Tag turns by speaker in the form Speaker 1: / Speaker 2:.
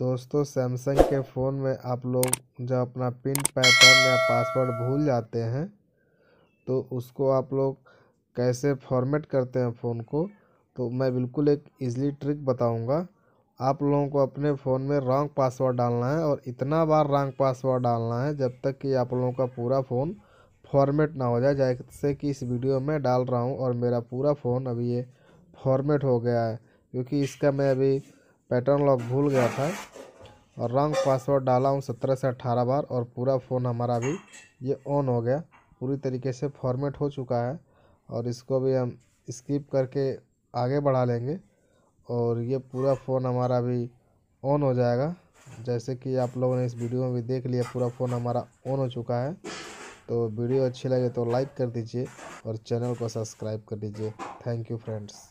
Speaker 1: दोस्तों सैमसंग के फ़ोन में आप लोग जब अपना पिन पैटर्न या पासवर्ड भूल जाते हैं तो उसको आप लोग कैसे फॉर्मेट करते हैं फ़ोन को तो मैं बिल्कुल एक ईज़ली ट्रिक बताऊंगा आप लोगों को अपने फ़ोन में रॉन्ग पासवर्ड डालना है और इतना बार रॉन्ग पासवर्ड डालना है जब तक कि आप लोगों का पूरा फ़ोन फॉर्मेट ना हो जाए जैसे कि इस वीडियो में डाल रहा हूँ और मेरा पूरा फ़ोन अभी ये फॉर्मेट हो गया है क्योंकि इसका मैं अभी पैटर्न लॉक भूल गया था और रॉन्ग पासवर्ड डाला हूँ सत्रह से अट्ठारह बार और पूरा फ़ोन हमारा भी ये ऑन हो गया पूरी तरीके से फॉर्मेट हो चुका है और इसको भी हम स्किप करके आगे बढ़ा लेंगे और ये पूरा फ़ोन हमारा भी ऑन हो जाएगा जैसे कि आप लोगों ने इस वीडियो में भी देख लिया पूरा फ़ोन हमारा ऑन हो चुका है तो वीडियो अच्छी लगे तो लाइक कर दीजिए और चैनल को सब्सक्राइब कर दीजिए थैंक यू फ्रेंड्स